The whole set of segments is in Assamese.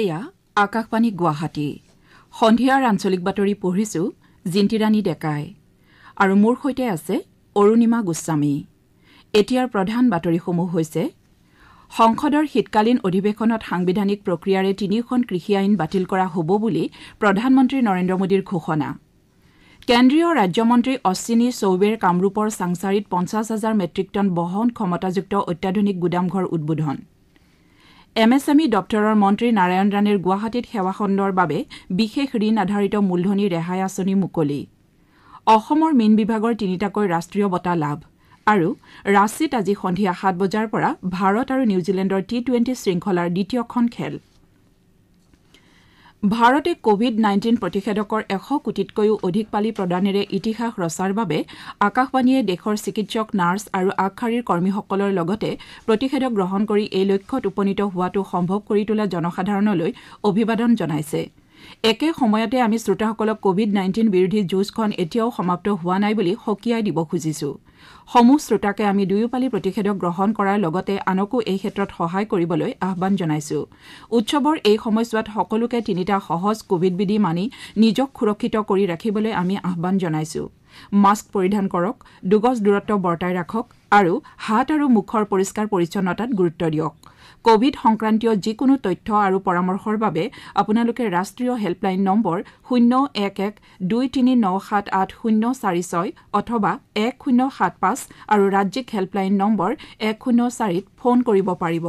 এয়া আকাশবাণী গুৱাহাটী সন্ধিয়াৰ আঞ্চলিক বাতৰি পঢ়িছো জিন্তিৰাণী ডেকাই আৰু মোৰ সৈতে আছে অৰুণিমা গোস্বামী এতিয়াৰ প্ৰধান বাতৰিসমূহ হৈছে সংসদৰ শীতকালীন অধিৱেশনত সাংবিধানিক প্ৰক্ৰিয়াৰে তিনিওখন কৃষি আইন বাতিল কৰা হ'ব বুলি প্ৰধানমন্ত্ৰী নৰেন্দ্ৰ মোদীৰ ঘোষণা কেন্দ্ৰীয় ৰাজ্যমন্ত্ৰী অশ্বিনী চৌবেৰ কামৰূপৰ চাংচাৰীত পঞ্চাছ হাজাৰ মেট্ৰিক টন বহন ক্ষমতাযুক্ত অত্যাধুনিক গুদামঘৰ উদ্বোধন এম এছ এম ই দপ্তৰৰ মন্ত্ৰী নাৰায়ণ ৰাণীৰ গুৱাহাটীত সেৱা খণ্ডৰ বাবে বিশেষ ঋণ আধাৰিত মূলধনী ৰেহাই আঁচনি মুকলি অসমৰ মীন বিভাগৰ তিনিটাকৈ ৰাষ্ট্ৰীয় বঁটা লাভ আৰু ৰাঁচীত আজি সন্ধিয়া সাত বজাৰ পৰা ভাৰত আৰু নিউজিলেণ্ডৰ টি টুৱেণ্টি শৃংখলাৰ দ্বিতীয়খন খেল ভাৰতে কোভিড নাইণ্টিন প্ৰতিষেধকৰ এশ কোটিতকৈও অধিক পালি প্ৰদানেৰে ইতিহাস ৰচাৰ বাবে আকাশবাণীয়ে দেশৰ চিকিৎসক নাৰ্ছ আৰু আগশাৰীৰ কৰ্মীসকলৰ লগতে প্ৰতিষেধক গ্ৰহণ কৰি এই লক্ষ্যত উপনীত হোৱাটো সম্ভৱ কৰি তোলা জনসাধাৰণলৈ অভিবাদন জনাইছে একে সময়তে আমি শ্ৰোতাসকলক কোভিড নাইণ্টিন বিৰোধী যুঁজখন এতিয়াও সমাপ্ত হোৱা নাই বুলি সকীয়াই দিব খুজিছো সমূহ শ্ৰোতাকে আমি দুয়ো পালি প্ৰতিষেধক গ্ৰহণ কৰাৰ লগতে আনকো এই ক্ষেত্ৰত সহায় কৰিবলৈ আহান জনাইছো উৎসৱৰ এই সময়ছোৱাত সকলোকে তিনিটা সহজ কোভিড বিধি মানি নিজক সুৰক্ষিত কৰি ৰাখিবলৈ আমি আহান জনাইছো মাস্ক পৰিধান কৰক দুগজ দূৰত্ব বৰ্তাই ৰাখক আৰু হাত আৰু মুখৰ পৰিষ্কাৰ পৰিচ্ছন্নতাত গুৰুত্ব দিয়ক কোভিড সংক্ৰান্তীয় যিকোনো তথ্য আৰু পৰামৰ্শৰ বাবে আপোনালোকে ৰাষ্ট্ৰীয় হেল্পলাইন নম্বৰ শূন্য এক এক দুই তিনি ন সাত আঠ শূন্য চাৰি ছয় অথবা এক শূন্য সাত পাঁচ আৰু ৰাজ্যিক হেল্পলাইন নম্বৰ এক শূন্য চাৰিত ফোন কৰিব পাৰিব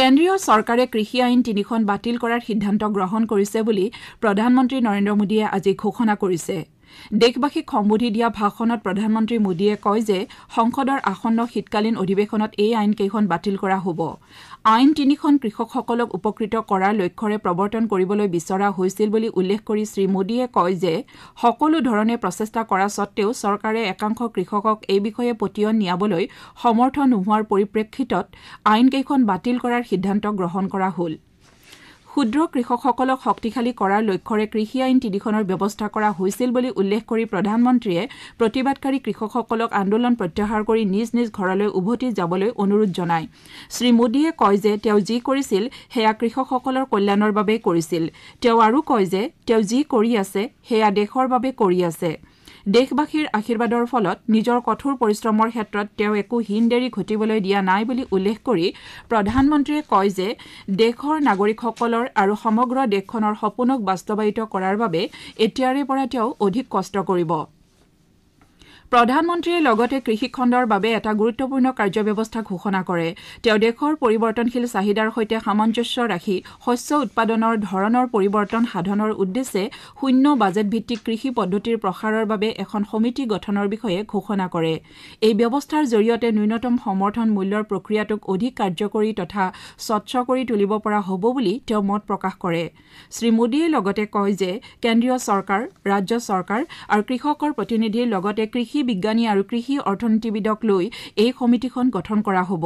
কেন্দ্ৰীয় চৰকাৰে কৃষি আইন তিনিখন বাতিল কৰাৰ সিদ্ধান্ত গ্ৰহণ কৰিছে বুলি প্ৰধানমন্ত্ৰী নৰেন্দ্ৰ মোদীয়ে আজি ঘোষণা কৰিছে দেশবাসীক সম্বোধি দিয়া ভাষণত প্ৰধানমন্ত্ৰী মোদীয়ে কয় যে সংসদৰ আসন্ন শীতকালীন অধিৱেশনত এই আইনকেইখন বাতিল কৰা হ'ব আইন তিনিখন কৃষকসকলক উপকৃত কৰাৰ লক্ষ্যৰে প্ৰৱৰ্তন কৰিবলৈ বিচৰা হৈছিল বুলি উল্লেখ কৰি শ্ৰীমোদীয়ে কয় যে সকলো ধৰণে প্ৰচেষ্টা কৰা স্বত্তেও চৰকাৰে একাংশ কৃষকক এই বিষয়ে পতিয়ন নিয়াবলৈ সমৰ্থ নোহোৱাৰ পৰিপ্ৰেক্ষিতত আইনকেইখন বাতিল কৰাৰ সিদ্ধান্ত গ্ৰহণ কৰা হ'ল ক্ষুদ্ৰ কৃষকসকলক শক্তিশালী কৰাৰ লক্ষ্যৰে কৃষি আইন তিনিখনৰ ব্যৱস্থা কৰা হৈছিল বুলি উল্লেখ কৰি প্ৰধানমন্ত্ৰীয়ে প্ৰতিবাদকাৰী কৃষকসকলক আন্দোলন প্ৰত্যাহাৰ কৰি নিজ নিজ ঘৰলৈ উভতি যাবলৈ অনুৰোধ জনায় শ্ৰীমোদীয়ে কয় যে তেওঁ যি কৰিছিল সেয়া কৃষকসকলৰ কল্যাণৰ বাবেই কৰিছিল তেওঁ আৰু কয় যে তেওঁ যি কৰি আছে সেয়া দেশৰ বাবে কৰি আছে দেশবাসীৰ আশীৰ্বাদৰ ফলত নিজৰ কঠোৰ পৰিশ্ৰমৰ ক্ষেত্ৰত তেওঁ একো হীন দেৰি ঘটিবলৈ দিয়া নাই বুলি উল্লেখ কৰি প্ৰধানমন্ত্ৰীয়ে কয় যে দেশৰ নাগৰিকসকলৰ আৰু সমগ্ৰ দেশখনৰ সপোনক বাস্তৱায়িত কৰাৰ বাবে এতিয়াৰে পৰা তেওঁ অধিক কষ্ট কৰিব প্ৰধানমন্ত্ৰীয়ে লগতে কৃষিখণ্ডৰ বাবে এটা গুৰুত্বপূৰ্ণ কাৰ্যব্যৱস্থা ঘোষণা কৰে তেওঁ দেশৰ পৰিৱৰ্তনশীল চাহিদাৰ সৈতে সামঞ্জস্য ৰাখি শস্য উৎপাদনৰ ধৰণৰ পৰিৱৰ্তন সাধনৰ উদ্দেশ্যে শূন্য বাজেট ভিত্তিক কৃষি পদ্ধতিৰ প্ৰসাৰৰ বাবে এখন সমিতি গঠনৰ বিষয়ে ঘোষণা কৰে এই ব্যৱস্থাৰ জৰিয়তে ন্যূনতম সমৰ্থন মূল্যৰ প্ৰক্ৰিয়াটোক অধিক কাৰ্যকৰী তথা স্বচ্ছ কৰি তুলিব পৰা হ'ব বুলি তেওঁ মত প্ৰকাশ কৰে শ্ৰীমোদীয়ে লগতে কয় যে কেন্দ্ৰীয় চৰকাৰ ৰাজ্য চৰকাৰ আৰু কৃষকৰ প্ৰতিনিধিৰ লগতে কৃষি কৃষি বিজ্ঞানী আৰু কৃষি অৰ্থনীতিবিদক লৈ এই সমিতিখন গঠন কৰা হ'ব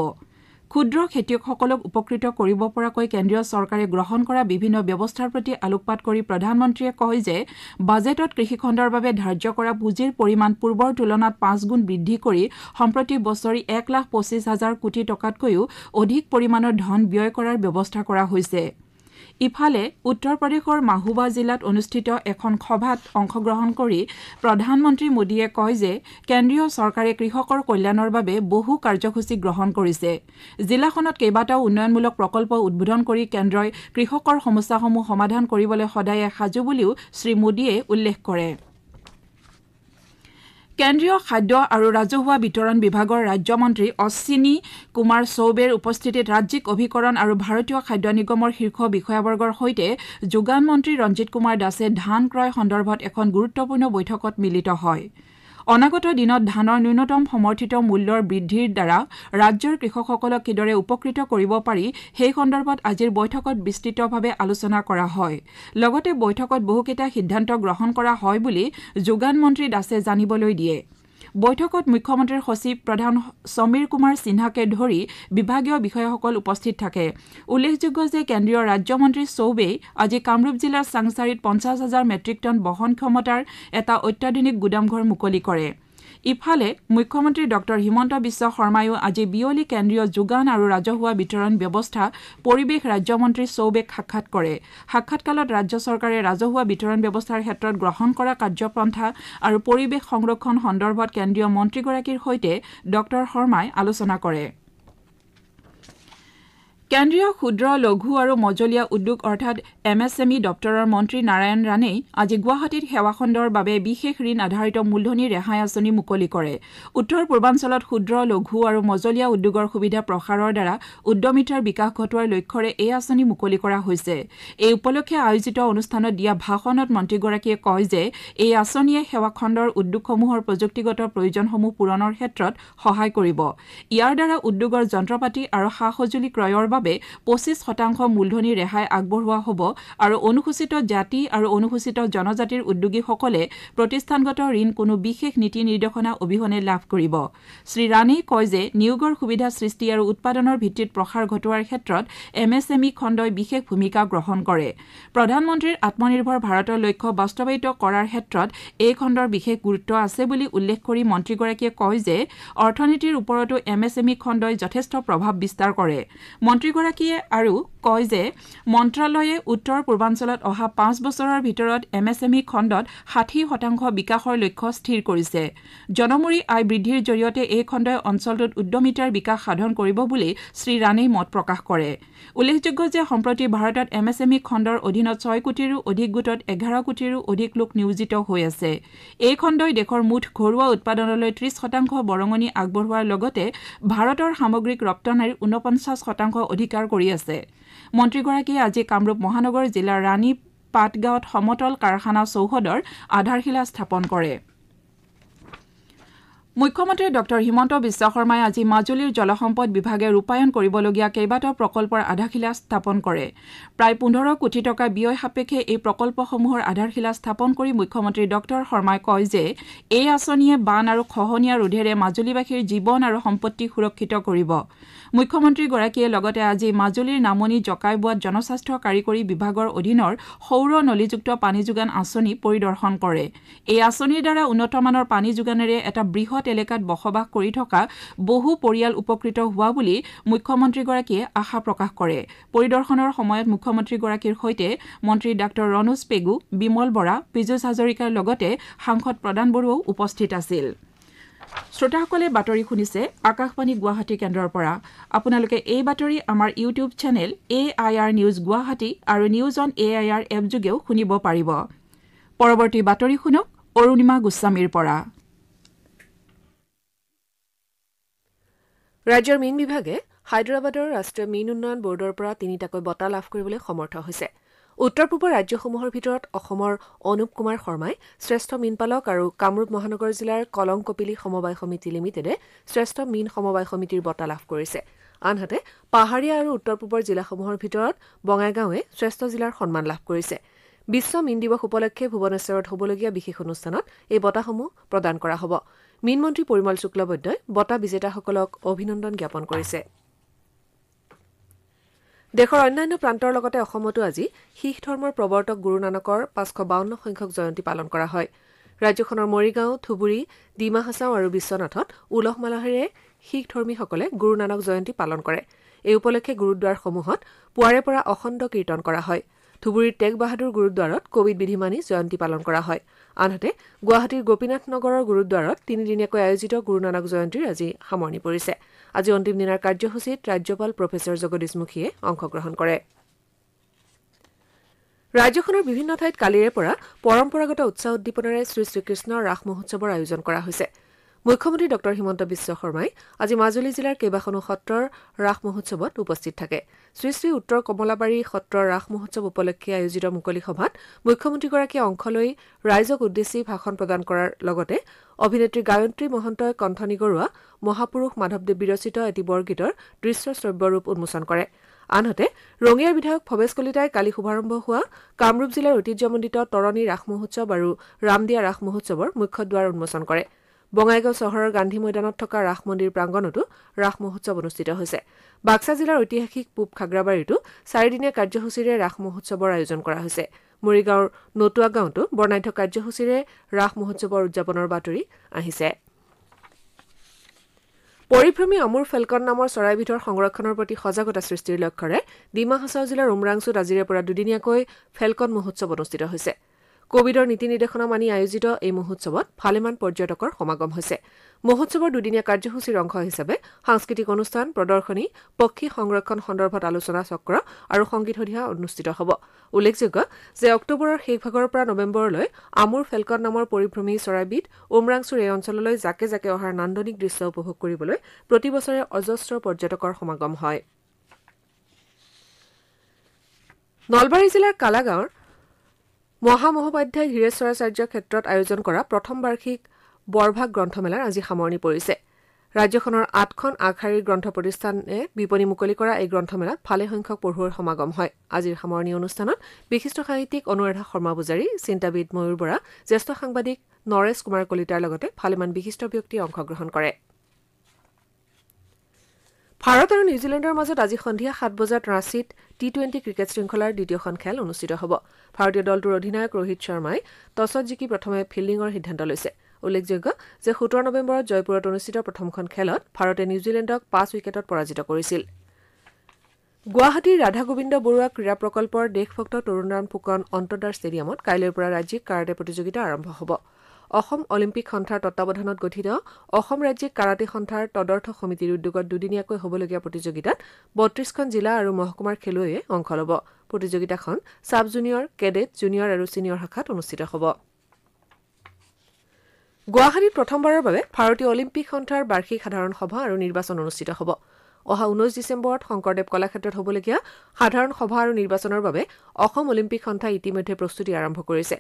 ক্ষুদ্ৰ খেতিয়কসকলক উপকৃত কৰিব পৰাকৈ কেন্দ্ৰীয় চৰকাৰে গ্ৰহণ কৰা বিভিন্ন ব্যৱস্থাৰ প্ৰতি আলোকপাত কৰি প্ৰধানমন্ত্ৰীয়ে কয় যে বাজেটত কৃষিখণ্ডৰ বাবে ধাৰ্য কৰা পুঁজিৰ পৰিমাণ পূৰ্বৰ তুলনাত পাঁচ গুণ বৃদ্ধি কৰি সম্প্ৰতি বছৰি এক লাখ পঁচিছ হাজাৰ কোটি টকাতকৈও অধিক পৰিমাণৰ ধন ব্যয় কৰাৰ ব্যৱস্থা কৰা হৈছে ইফালে উত্তৰ প্ৰদেশৰ মাহুবা জিলাত অনুষ্ঠিত এখন সভাত অংশগ্ৰহণ কৰি প্ৰধানমন্ত্ৰী মোদীয়ে কয় যে কেন্দ্ৰীয় চৰকাৰে কৃষকৰ কল্যাণৰ বাবে বহু কাৰ্যসূচী গ্ৰহণ কৰিছে জিলাখনত কেইবাটাও উন্নয়নমূলক প্ৰকল্প উদ্বোধন কৰি কেন্দ্ৰই কৃষকৰ সমস্যাসমূহ সমাধান কৰিবলৈ সদায়ে সাজু বুলিও শ্ৰীমোদীয়ে উল্লেখ কৰে কেন্দ্ৰীয় খাদ্য আৰু ৰাজহুৱা বিতৰণ বিভাগৰ ৰাজ্যমন্ত্ৰী অশ্বিনী কুমাৰ চৌবেৰ উপস্থিতিত ৰাজ্যিক অভিকৰণ আৰু ভাৰতীয় খাদ্য নিগমৰ শীৰ্ষ বিষয়াবৰ্গৰ সৈতে যোগান মন্ত্ৰী ৰঞ্জিত কুমাৰ দাসে ধান ক্ৰয় সন্দৰ্ভত এখন গুৰুত্বপূৰ্ণ বৈঠকত মিলিত হয় অনাগত দিনত ধানৰ ন্যূনতম সমৰ্থিত মূল্যৰ বৃদ্ধিৰ দ্বাৰা ৰাজ্যৰ কৃষকসকলক কিদৰে উপকৃত কৰিব পাৰি সেই সন্দৰ্ভত আজিৰ বৈঠকত বিস্তৃতভাৱে আলোচনা কৰা হয় লগতে বৈঠকত বহুকেইটা সিদ্ধান্ত গ্ৰহণ কৰা হয় বুলি যোগান মন্ত্ৰী দাসে জানিবলৈ দিয়ে বৈঠকত মুখ্যমন্ত্ৰীৰ সচিব প্ৰধান সমীৰ কুমাৰ সিনহাকে ধৰি বিভাগীয় বিষয়াসকল উপস্থিত থাকে উল্লেখযোগ্য যে কেন্দ্ৰীয় ৰাজ্যমন্ত্ৰী চৌবেই আজি কামৰূপ জিলাৰ চাংচাৰীত পঞ্চাছ হাজাৰ মেট্ৰিক টন বহন ক্ষমতাৰ এটা অত্যাধুনিক গুদামঘৰ মুকলি কৰে ইফালে মুখ্যমন্ত্ৰী ডঃ হিমন্ত বিশ্ব শৰ্মায়ো আজি বিয়লি কেন্দ্ৰীয় যোগান আৰু ৰাজহুৱা বিতৰণ ব্যৱস্থা পৰিৱেশ ৰাজ্যমন্ত্ৰী চৌবেক সাক্ষাৎ কৰে সাক্ষাৎকালত ৰাজ্য চৰকাৰে ৰাজহুৱা বিতৰণ ব্যৱস্থাৰ ক্ষেত্ৰত গ্ৰহণ কৰা কাৰ্যপন্থা আৰু পৰিৱেশ সংৰক্ষণ সন্দৰ্ভত কেন্দ্ৰীয় মন্ত্ৰীগৰাকীৰ সৈতে ডঃ শৰ্মাই আলোচনা কৰে কেন্দ্ৰীয় ক্ষুদ্ৰ লঘু আৰু মজলীয়া উদ্যোগ অৰ্থাৎ এম এছ এম ই দপ্তৰৰ মন্ত্ৰী নাৰায়ণ ৰাণেই আজি গুৱাহাটীত সেৱা খণ্ডৰ বাবে বিশেষ ঋণ আধাৰিত মূলধনী ৰেহাই আঁচনি মুকলি কৰে উত্তৰ পূৰ্বাঞ্চলত ক্ষুদ্ৰ লঘু আৰু মজলীয়া উদ্যোগৰ সুবিধা প্ৰসাৰৰ দ্বাৰা উদ্যমিতাৰ বিকাশ ঘটোৱাৰ লক্ষ্যৰে এই আঁচনি মুকলি কৰা হৈছে এই উপলক্ষে আয়োজিত অনুষ্ঠানত দিয়া ভাষণত মন্ত্ৰীগৰাকীয়ে কয় যে এই আঁচনিয়ে সেৱা খণ্ডৰ উদ্যোগসমূহৰ প্ৰযুক্তিগত প্ৰয়োজনসমূহ পূৰণৰ ক্ষেত্ৰত সহায় কৰিব ইয়াৰ দ্বাৰা উদ্যোগৰ যন্ত্ৰপাতি আৰু সা সঁজুলি ক্ৰয়ৰ বাবে পঁচিশ শতাংশ মূলধনী ৰেহাই আগবঢ়োৱা হ'ব আৰু অনুসূচিত জাতি আৰু অনুসূচিত জনজাতিৰ উদ্যোগীসকলে প্ৰতিষ্ঠানগত ঋণ কোনো বিশেষ নীতি নিৰ্দেশনা অবিহনে লাভ কৰিব শ্ৰীৰাণেই কয় যে নিয়োগৰ সুবিধা সৃষ্টি আৰু উৎপাদনৰ ভিত্তিত প্ৰসাৰ ঘটোৱাৰ ক্ষেত্ৰত এম এছ এম ই খণ্ডই বিশেষ ভূমিকা গ্ৰহণ কৰে প্ৰধানমন্ত্ৰীৰ আমনিৰ্ভৰ ভাৰতৰ লক্ষ্য বাস্তৱায়িত কৰাৰ ক্ষেত্ৰত এই খণ্ডৰ বিশেষ গুৰুত্ব আছে বুলি উল্লেখ কৰি মন্ত্ৰীগৰাকীয়ে কয় যে অৰ্থনীতিৰ ওপৰতো এম এছ এম ই খণ্ডই যথেষ্ট প্ৰভাৱ বিস্তাৰ কৰে মন্ত্ৰীগৰাকীয়ে আৰু কয় যে মন্ত্ৰালয়ে উত্তৰ পূৰ্বাঞ্চলত অহা পাঁচ বছৰৰ ভিতৰত এম এছ এম ই খণ্ডত ষাঠি শতাংশ বিকাশৰ লক্ষ্য স্থিৰ কৰিছে জনমূৰি আয় বৃদ্ধিৰ জৰিয়তে এই খণ্ডই অঞ্চলটোত উদ্যমিতাৰ বিকাশ সাধন কৰিব বুলি শ্ৰীৰাণেই মত প্ৰকাশ কৰে উল্লেখযোগ্য যে সম্প্ৰতি ভাৰতত এম এছ এম ই খণ্ডৰ অধীনত ছয় কোটিৰো অধিক গোটত এঘাৰ কোটিৰো অধিক লোক নিয়োজিত হৈ আছে এই খণ্ডই দেশৰ মুঠ ঘৰুৱা উৎপাদনলৈ ত্ৰিশ শতাংশ বৰঙণি আগবঢ়োৱাৰ লগতে ভাৰতৰ সামগ্ৰিক ৰপ্তানিৰ ঊনপঞ্চাছ শতাংশ অধিকাৰ কৰি আছে মন্ত্ৰীগৰাকীয়ে আজি কামৰূপ মহানগৰ জিলাৰ ৰাণী পাটগাঁৱত সমতল কাৰখানা চৌহদৰ আধাৰশিলা স্থাপন কৰে মুখ্যমন্ত্ৰী ডঃ হিমন্ত বিশ্ব শৰ্মাই আজি মাজুলীৰ জলসম্পদ বিভাগে ৰূপায়ণ কৰিবলগীয়া কেইবাটাও প্ৰকল্পৰ আধাৰশিলা স্থাপন কৰে প্ৰায় পোন্ধৰ কোটি টকা ব্যয় সাপেক্ষে এই প্ৰকল্পসমূহৰ আধাৰশিলা স্থাপন কৰি মুখ্যমন্ত্ৰী ডঃ শৰ্মাই কয় যে এই আঁচনিয়ে বান আৰু খহনীয়া ৰোধেৰে মাজুলীবাসীৰ জীৱন আৰু সম্পত্তি সুৰক্ষিত কৰিব মুখ্যমন্ত্ৰীগৰাকীয়ে লগতে আজি মাজুলীৰ নামনি জকাই বোৱাত জনস্বাস্থ্য কাৰিকৰী বিভাগৰ অধীনৰ সৌৰ নলীযুক্ত পানী যোগান আঁচনি পৰিদৰ্শন কৰে এই আঁচনিৰ দ্বাৰা উন্নতমানৰ পানী যোগানেৰে এটা বৃহৎ এলেকাত বসবাস কৰি থকা বহু পৰিয়াল উপকৃত হোৱা বুলি মুখ্যমন্ত্ৰীগৰাকীয়ে আশা প্ৰকাশ কৰে পৰিদৰ্শনৰ সময়ত মুখ্যমন্ত্ৰীগৰাকীৰ সৈতে মন্ত্ৰী ডাঃ ৰণোজ পেগু বিমল বৰা পীযুষ হাজৰিকাৰ লগতে সাংসদ প্ৰদান বৰুৱাও উপস্থিত আছিল শ্ৰোতাসকলে বাতৰি শুনিছে আকাশবাণী গুৱাহাটী কেন্দ্ৰৰ পৰা আপোনালোকে এই বাতৰি আমাৰ YouTube channel A I R news Guwahati আৰু news on A I R এপযোগেও শুনিব পাৰিব গোস্বামীৰ পৰা ৰাজ্যৰ মীন বিভাগে হায়দৰাবাদৰ ৰাষ্ট্ৰীয় মীন উন্নয়ন বৰ্ডৰ পৰা তিনিটাকৈ বঁটা লাভ কৰিবলৈ সমৰ্থ হৈছে উত্তৰ পূবৰ ৰাজ্যসমূহৰ ভিতৰত অসমৰ অনুপ কুমাৰ শৰ্মাই শ্ৰেষ্ঠ মীন পালক আৰু কামৰূপ মহানগৰ জিলাৰ কলং কপিলি সমবায় সমিতি লিমিটেডে শ্ৰেষ্ঠ মীন সমবায় সমিতিৰ বঁটা লাভ কৰিছে আনহাতে পাহাৰীয়া আৰু উত্তৰ পূবৰ জিলাসমূহৰ ভিতৰত বঙাইগাঁৱে শ্ৰেষ্ঠ জিলাৰ সন্মান লাভ কৰিছে বিশ্ব মীন দিৱস উপলক্ষে ভূৱনেশ্বৰত হ'বলগীয়া বিশেষ অনুষ্ঠানত এই বঁটাসমূহ প্ৰদান কৰা হ'ব মীনমন্ত্ৰী পৰিমল শুক্লবৈদ্যই বঁটা বিজেতাসকলক অভিনন্দন জ্ঞাপন কৰিছে দেশৰ অন্যান্য প্ৰান্তৰ লগতে অসমতো আজি শিখ ধৰ্মৰ প্ৰৱৰ্তক গুৰু নানকৰ পাঁচশ বাৱন্ন সংখ্যক জয়ন্তী পালন কৰা হয় ৰাজ্যখনৰ মৰিগাঁও ধুবুৰী ডিমা হাছাও আৰু বিশ্বনাথত উলহ মালহেৰে শিখ ধৰ্মীসকলে গুৰু নানক জয়ন্তী পালন কৰে এই উপলক্ষে গুৰুদ্বাৰসমূহত পুৱাৰে পৰা অখণ্ড কীৰ্তন কৰা হয় ধুবুৰীৰ টেগ বাহাদুৰ গুৰুদ্বাৰত কোৱিড বিধি মানি জয়ন্তী পালন কৰা হয় আনহাতে গুৱাহাটীৰ গোপীনাথ নগৰৰ গুৰুদ্বাৰত তিনিদিনীয়াকৈ আয়োজিত গুৰু নানক জয়ন্তীৰ আজি সামৰণি পৰিছে আজি অন্তিম দিনাৰ কাৰ্যসূচীত ৰাজ্যপাল প্ৰফেচাৰ জগদীশ মুখীয়ে অংশগ্ৰহণ কৰে ৰাজ্যখনৰ বিভিন্ন ঠাইত কালিৰে পৰা পৰম্পৰাগত উৎসাহ উদ্দীপনাৰে শ্ৰীশ্ৰীকৃষ্ণৰ ৰাস মহোৎসৱৰ আয়োজন কৰা হৈছে মুখ্যমন্ত্ৰী ডঃ হিমন্ত বিশ্ব শৰ্মাই আজি মাজুলী জিলাৰ কেইবাখনো সত্ৰৰ ৰাস মহোৎসৱত উপস্থিত থাকে শ্ৰী শ্ৰী উত্তৰ কমলাবাৰী সত্ৰৰ ৰাস মহোৎসৱ উপলক্ষে আয়োজিত মুকলি সভাত মুখ্যমন্ত্ৰীগৰাকীয়ে অংশ লৈ ৰাইজক উদ্দেশ্যি ভাষণ প্ৰদান কৰাৰ লগতে অভিনেত্ৰী গায়ত্ৰী মহন্তই কণ্ঠনিগৰুৱা মহাপুৰুষ মাধৱদেৱ বিৰচিত এটি বৰগীতৰ দৃশ্য শ্ৰব্যৰূপ উন্মোচন কৰে আনহাতে ৰঙিয়াৰ বিধায়ক ভৱেশ কলিতাই কালি শুভাৰম্ভ হোৱা কামৰূপ জিলাৰ ঐতিহ্যমণ্ডিত তৰণী ৰাস মহোৎসৱ আৰু ৰামদিয়া ৰাস মহোৎসৱৰ মুখ্য দুৱাৰ উন্মোচন কৰিছে বঙাইগাঁও চহৰৰ গান্ধী ময়দানত থকা ৰাস মন্দিৰ প্ৰাংগণতো ৰাস মহোৎসৱ অনুষ্ঠিত হৈছে বাক্সা জিলাৰ ঐতিহাসিক পূব খাগ্ৰাবাৰীতো চাৰিদিনীয়া কাৰ্যসূচীৰে ৰাস মহোৎসৱৰ আয়োজন কৰা হৈছে মৰিগাঁৱৰ নতুৱা গাঁৱতো বৰ্ণাঢ্য কাৰ্যসূচীৰে ৰাস মহোৎসৱৰ উদযাপনৰ বাতৰি আহিছে পৰিভ্ৰমী অমূৰ ফেলকন নামৰ চৰাইবিধৰ সংৰক্ষণৰ প্ৰতি সজাগতা সৃষ্টিৰ লক্ষ্যৰে ডিমা হাছাও জিলাৰ উমৰাংচুত আজিৰে পৰা দুদিনীয়াকৈ ফেলকন মহোৎসৱ অনুষ্ঠিত হৈছে কোভিডৰ নীতি নিৰ্দেশনা মানি আয়োজিত এই মহোৎসৱত ভালেমান পৰ্যটকৰ সমাগম হৈছে মহোৎসৱৰ দুদিনীয়া কাৰ্যসূচীৰ অংশ হিচাপে সাংস্কৃতিক অনুষ্ঠান প্ৰদৰ্শনী পক্ষী সংৰক্ষণ সন্দৰ্ভত আলোচনা চক্ৰ আৰু সংগীত সন্ধিয়া অনুষ্ঠিত হ'ব উল্লেখযোগ্য যে অক্টোবৰৰ শেষভাগৰ পৰা নৱেম্বৰলৈ আমুৰ ফেলকন নামৰ পৰিভ্ৰমী চৰাইবিধ উমৰাংচুৰ এই অঞ্চললৈ জাকে জাকে অহাৰ নান্দনিক দৃশ্য উপভোগ কৰিবলৈ প্ৰতি বছৰে অজস্ৰ পৰ্যটকৰ সমাগম হয় নলবাৰী জিলাৰ কালাগাঁৱৰ মহামহোপাধ্যায় ধীৰেশ্বৰাচাৰ্য ক্ষেত্ৰত আয়োজন কৰা প্ৰথম বাৰ্ষিক বৰভাগ গ্ৰন্থমেলাৰ আজি সামৰণি পৰিছে ৰাজ্যখনৰ আঠখন আগশাৰীৰ গ্ৰন্থ প্ৰতিষ্ঠানে বিপণী মুকলি কৰা এই গ্ৰন্থমেলাত ভালেসংখ্যক পঢ়ুৱৈৰ সমাগম হয় আজিৰ সামৰণি অনুষ্ঠানত বিশিষ্ট সাহিত্যিক অনুৰাধা শৰ্মা পূজাৰী চিন্তাবিদ ময়ুৰ বৰা জ্যেষ্ঠ সাংবাদিক নৰেশ কুমাৰ কলিতাৰ লগতে ভালেমান বিশিষ্ট ব্যক্তিয়ে অংশগ্ৰহণ কৰিছে ভাৰত আৰু নিউজিলেণ্ডৰ মাজত আজি সন্ধিয়া সাত বজাত ৰাঁচীত টি টুৱেণ্টি ক্ৰিকেট শৃংখলাৰ দ্বিতীয়খন খেল অনুষ্ঠিত হ'ব ভাৰতীয় দলটোৰ অধিনায়ক ৰোহিত শৰ্মাই টছত জিকি প্ৰথমে ফিল্ডিঙৰ সিদ্ধান্ত লৈছে উল্লেখযোগ্য যে সোতৰ নৱেম্বৰত জয়পুৰত অনুষ্ঠিত প্ৰথমখন খেলত ভাৰতে নিউজিলেণ্ডক পাঁচ উইকেটত পৰাজিত কৰিছিল গুৱাহাটীৰ ৰাধা গোবিন্দ বৰুৱা ক্ৰীড়া প্ৰকল্পৰ দেশভক্ত তৰুণৰাম ফুকন অন্তদাৰ ষ্টেডিয়ামত কাইলৈৰ পৰা ৰাজ্যিক কাৰ্ডে প্ৰতিযোগিতা আৰম্ভ হ'ব অসম অলিম্পিক সন্থাৰ তত্বাৱধানত গঠিত অসম ৰাজ্যিক কাৰাটে সন্থাৰ তদৰ্থ সমিতিৰ উদ্যোগত দুদিনীয়াকৈ হ'বলগীয়া প্ৰতিযোগিতাত বত্ৰিশখন জিলা আৰু মহকুমাৰ খেলুৱৈয়ে অংশ ল'ব প্ৰতিযোগিতাখন ছাব জুনিয়ৰ কেডেট জুনিয়ৰ আৰু ছিনিয়ৰ শাখাত অনুষ্ঠিত হ'ব গুৱাহাটীত প্ৰথমবাৰৰ বাবে ভাৰতীয় অলিম্পিক সন্থাৰ বাৰ্ষিক সাধাৰণ সভা আৰু নিৰ্বাচন অনুষ্ঠিত হ'ব অহা ঊনৈছ ডিচেম্বৰত শংকৰদেৱ কলাক্ষেত্ৰত হ'বলগীয়া সাধাৰণ সভা আৰু নিৰ্বাচনৰ বাবে অসম অলিম্পিক সন্থাই ইতিমধ্যে প্ৰস্তুতি আৰম্ভ কৰিছে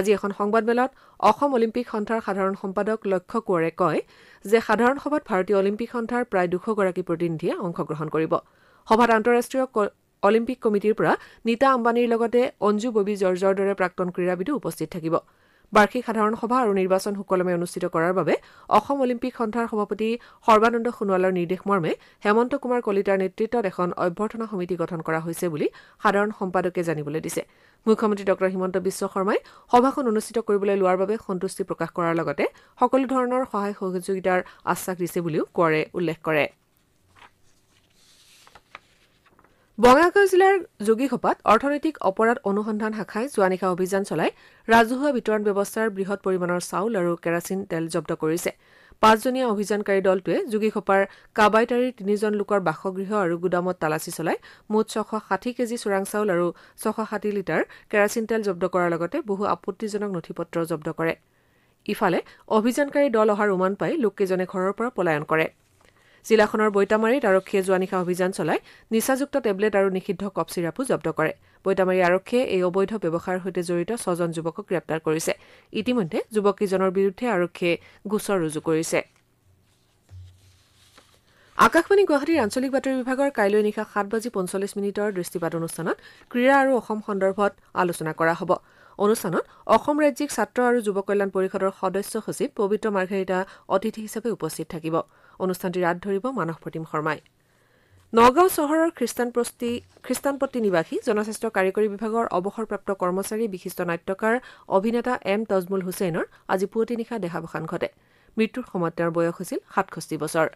আজি এখন সংবাদমেলত অসম অলিম্পিক সন্থাৰ সাধাৰণ সম্পাদক লক্ষ্য কোঁৱৰে কয় যে সাধাৰণ সভাত ভাৰতীয় অলিম্পিক সন্থাৰ প্ৰায় দুশগৰাকী প্ৰতিনিধিয়ে অংশগ্ৰহণ কৰিব সভাত আন্তঃৰাষ্ট্ৰীয় অলিম্পিক কমিটীৰ পৰা নীতা আম্বানীৰ লগতে অঞ্জু ববি জৰ্জৰ দৰে প্ৰাক্তন ক্ৰীড়াবিদো উপস্থিত থাকিব বাৰ্ষিক সাধাৰণ সভা আৰু নিৰ্বাচন সুকলমে অনুষ্ঠিত কৰাৰ বাবে অসম অলিম্পিক সন্থাৰ সভাপতি সৰ্বানন্দ সোণোৱালৰ নিৰ্দেশ মৰ্মে হেমন্ত কুমাৰ কলিতাৰ নেতৃত্বত এখন অভ্যৰ্থনা সমিতি গঠন কৰা হৈছে বুলি সাধাৰণ সম্পাদকে জানিবলৈ দিছে মুখ্যমন্ত্ৰী ডঃ হিমন্ত বিশ্ব শৰ্মাই সভাখন অনুষ্ঠিত কৰিবলৈ লোৱাৰ বাবে সন্তুষ্টি প্ৰকাশ কৰাৰ লগতে সকলো ধৰণৰ সহায় সহযোগিতাৰ আশ্বাস দিছে বুলিও কোঁৱৰে উল্লেখ কৰিছে বঙাইগাঁও জিলাৰ যোগীসোপাত অৰ্থনৈতিক অপৰাধ অনুসন্ধান শাখাই যোৱা নিশা অভিযান চলাই ৰাজহুৱা বিতৰণ ব্যৱস্থাৰ বৃহৎ পৰিমাণৰ চাউল আৰু কেৰাচিন তেল জব্দ কৰিছে পাঁচজনীয়া অভিযানকাৰী দলটোৱে যোগীসোপাৰ কাবাইটাৰীৰ তিনিজন লোকৰ বাসগৃহ আৰু গুদামত তালাচী চলাই মুঠ ছশ ষাঠি কেজি চোৰাং চাউল আৰু ছশ ষাঠি লিটাৰ কেৰাচিন তেল জব্দ কৰাৰ লগতে বহু আপত্তিজনক নথি পত্ৰ জব্দ কৰে ইফালে অভিযানকাৰী দল অহাৰ উমান পাই লোককেইজনে ঘৰৰ পৰা পলায়ন কৰিছে জিলাখনৰ বৈতামাৰীত আৰক্ষীয়ে যোৱা নিশা অভিযান চলাই নিচাযুক্ত টেবলেট আৰু নিষিদ্ধ কপ চিৰাপো জব্দ কৰে বৈতামাৰী আৰক্ষীয়ে এই অবৈধ ব্যৱসায়ৰ সৈতে জড়িত ছজন যুৱকক গ্ৰেপ্তাৰ কৰিছে ইতিমধ্যে যুৱককেইজনৰ বিৰুদ্ধে আৰক্ষীয়ে গোচৰ ৰুজু কৰিছে আকাশবাণী গুৱাহাটীৰ আঞ্চলিক বাতৰি বিভাগৰ কাইলৈ নিশা সাত বাজি পঞ্চল্লিছ মিনিটৰ দৃষ্টিপাত অনুষ্ঠানত ক্ৰীড়া আৰু অসম সন্দৰ্ভত আলোচনা কৰা হ'ব অনুষ্ঠানত অসম ৰাজ্যিক ছাত্ৰ আৰু যুৱ কল্যাণ পৰিষদৰ সদস্য সচিব পবিত্ৰ মাৰ্ঘেৰিটা অতিথি হিচাপে উপস্থিত থাকিব অনুষ্ঠানটিৰ আগ ধৰিব মানস প্ৰতিম শৰ্মাই নগাঁও চহৰৰ খ্ৰীষ্টানপ্ৰস্তি খ্ৰীষ্টানপট্টি নিবাসী জনস্বাস্থ্য কাৰিকৰী বিভাগৰ অৱসৰপ্ৰাপ্ত কৰ্মচাৰী বিশিষ্ট নাট্যকাৰ অভিনেতা এম তজমুল হুছেইনৰ আজি পুৱতি নিশা দেহাৱসান ঘটে মৃত্যুৰ সময়ত তেওঁৰ বয়স হৈছিল সাতষষ্ঠি বছৰ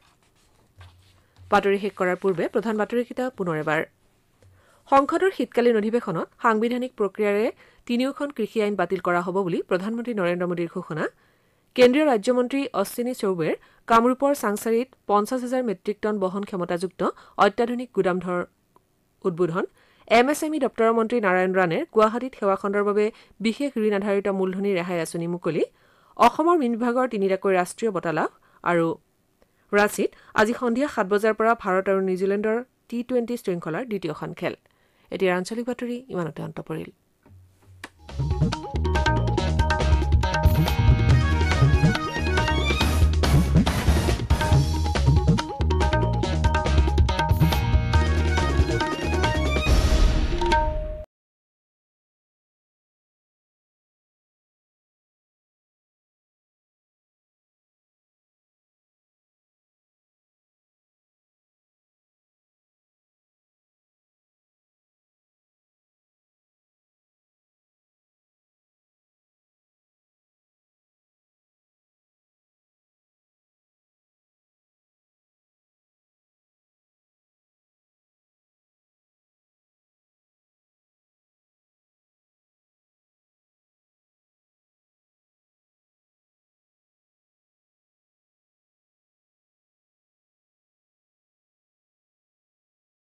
বাতৰি শেষ কৰাৰ পূৰ্বে প্ৰধান বাতৰিকেইটা পুনৰ এবাৰ সংসদৰ শীতকালীন অধিৱেশনত সাংবিধানিক প্ৰক্ৰিয়াৰে তিনিওখন কৃষি আইন বাতিল কৰা হ'ব বুলি প্ৰধানমন্ত্ৰী নৰেন্দ্ৰ মোদীৰ ঘোষণা কেন্দ্ৰীয় ৰাজ্যমন্ত্ৰী অশ্বিনী চৌবেৰ কামৰূপৰ চাংচাৰীত পঞ্চাছ হাজাৰ মেট্ৰিক টন বহন ক্ষমতাযুক্ত অত্যাধুনিক গুদামধৰ উদ্বোধন এম এছ এম ই দপ্তৰৰ মন্ত্ৰী নাৰায়ণ ৰাণে গুৱাহাটীত সেৱাখণ্ডৰ বাবে বিশেষ ঋণ আধাৰিত মূলধনী ৰেহাই আঁচনি মুকলি অসমৰ মীন বিভাগৰ তিনিটাকৈ ৰাষ্ট্ৰীয় বঁটালাভ আৰু ৰাঁচীত আজি সন্ধিয়া সাত বজাৰ পৰা ভাৰত আৰু নিউজিলেণ্ডৰ টি টুৱেণ্টি শৃংখলাৰ দ্বিতীয়খন খেল